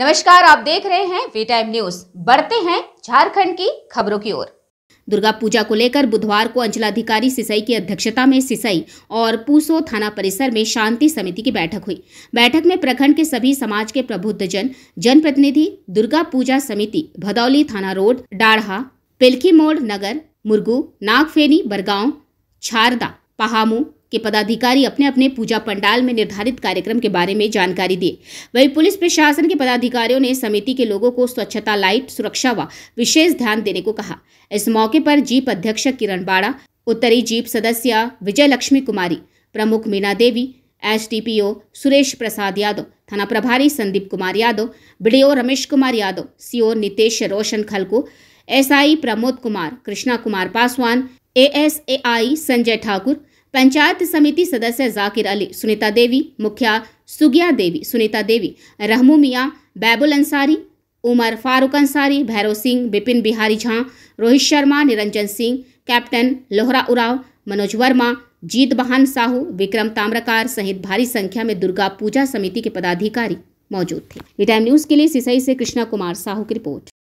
नमस्कार आप देख रहे हैं वे टाइम न्यूज बढ़ते हैं झारखंड की खबरों की ओर दुर्गा पूजा को लेकर बुधवार को अंचलाधिकारी सिसई की अध्यक्षता में सिसई और पूसो थाना परिसर में शांति समिति की बैठक हुई बैठक में प्रखंड के सभी समाज के प्रबुद्ध जन जनप्रतिनिधि दुर्गा पूजा समिति भदौली थाना रोड डाढ़ा पिलखी मोड़ नगर मुर्गू नागफेनी बरगांव छारदा पहामू के पदाधिकारी अपने अपने पूजा पंडाल में निर्धारित कार्यक्रम के बारे में जानकारी दिए वहीं पुलिस प्रशासन के पदाधिकारियों ने समिति के लोगों को स्वच्छता लाइट सुरक्षा व विशेष ध्यान देने को कहा इस मौके पर जीप अध्यक्ष किरण बाड़ा उत्तरी जीप सदस्य विजय लक्ष्मी कुमारी प्रमुख मीना देवी एस सुरेश प्रसाद यादव थाना प्रभारी संदीप कुमार यादव बीडीओ रमेश कुमार यादव सीओ नितेश रोशन खलको एसआई प्रमोद कुमार कृष्णा कुमार पासवान एएसएआई संजय ठाकुर पंचायत समिति सदस्य जाकिर अली सुनीता देवी मुखिया सुगिया देवी सुनीता देवी रहमू मियाँ बैबुल अंसारी उमर फारूक अंसारी भैरव सिंह बिपिन बिहारी झा रोहित शर्मा निरंजन सिंह कैप्टन लोहरा उराव मनोज वर्मा जीत बहान साहू विक्रम ताम्रकार सहित भारी संख्या में दुर्गा पूजा समिति के पदाधिकारी मौजूद थे टाइम न्यूज के लिए सिसई से कृष्णा कुमार साहू की रिपोर्ट